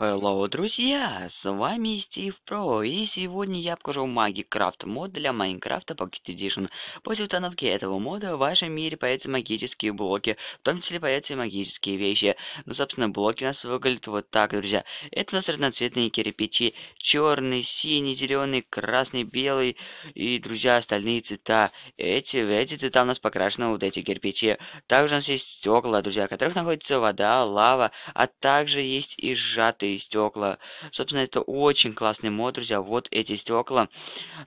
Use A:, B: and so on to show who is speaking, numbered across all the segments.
A: Hello, друзья! С вами Стив Про, и сегодня я покажу магикрафт мод для Майнкрафта Pocket Edition. После установки этого мода в вашем мире появятся магические блоки, в том числе появятся и магические вещи. Ну, собственно, блоки у нас выглядят вот так, друзья. Это у нас разноцветные кирпичи, черный, синий, зеленый, красный, белый и, друзья, остальные цвета. Эти, эти цвета у нас покрашены вот эти кирпичи. Также у нас есть стекла, друзья, в которых находится вода, лава, а также есть и сжатые и стекла. Собственно, это очень классный мод, друзья, вот эти стекла.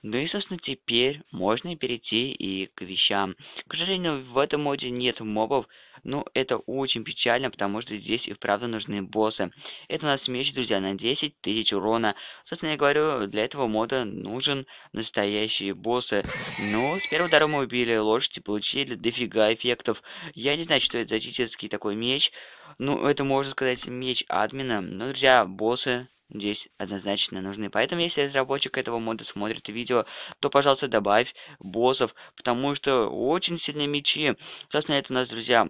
A: Ну и, собственно, теперь можно перейти и к вещам. К сожалению, в этом моде нет мобов, но ну, это очень печально, потому что здесь и вправду нужны боссы. Это у нас меч, друзья, на 10 тысяч урона. Собственно, я говорю, для этого мода нужен настоящие боссы. Ну, с первого удара мы убили лошадь и получили дофига эффектов. Я не знаю, что это за читерский такой меч, ну, это можно сказать меч админа. Но, друзья, боссы здесь однозначно нужны. Поэтому, если разработчик этого мода смотрит видео, то, пожалуйста, добавь боссов, потому что очень сильные мечи. Собственно, это у нас, друзья,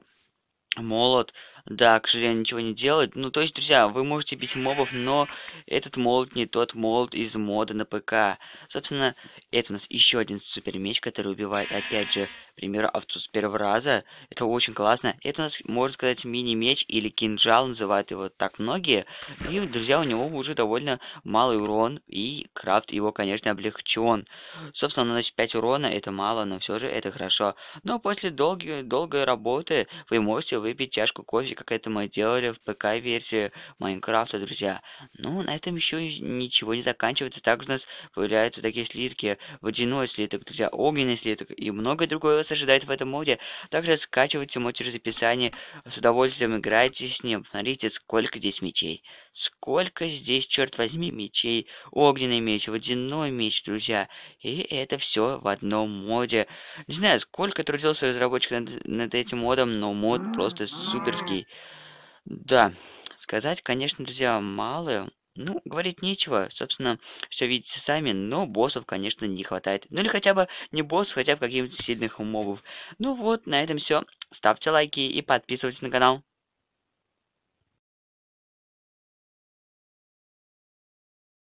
A: молот. Да, к сожалению, ничего не делает. Ну, то есть, друзья, вы можете бить мобов, но этот молот не тот молот из мода на ПК. Собственно, это у нас еще один супер меч, который убивает, опять же, к примеру, овцу с первого раза. Это очень классно. Это у нас, можно сказать, мини-меч или кинжал, называют его так многие. И, друзья, у него уже довольно малый урон, и крафт его, конечно, облегчен. Собственно, наносит 5 урона, это мало, но все же это хорошо. Но после долгой, долгой работы вы можете выпить чашку кофе, как это мы делали в ПК-версии Майнкрафта, друзья. Ну, на этом еще ничего не заканчивается. Также у нас появляются такие слитки, водяной слиток, друзья, огненный слиток и многое другое вас ожидает в этом моде. Также скачивайте мод через описание, с удовольствием играйте с ним, смотрите, сколько здесь мечей. Сколько здесь, черт возьми, мечей. Огненный меч, водяной меч, друзья. И это все в одном моде. Не знаю, сколько трудился разработчик над, над этим модом, но мод просто суперский. Да, сказать, конечно, друзья, мало, ну, говорить нечего, собственно, все видите сами, но боссов, конечно, не хватает. Ну или хотя бы не боссов, хотя бы каких-нибудь сильных умовов. Ну вот, на этом все. Ставьте лайки и подписывайтесь на канал.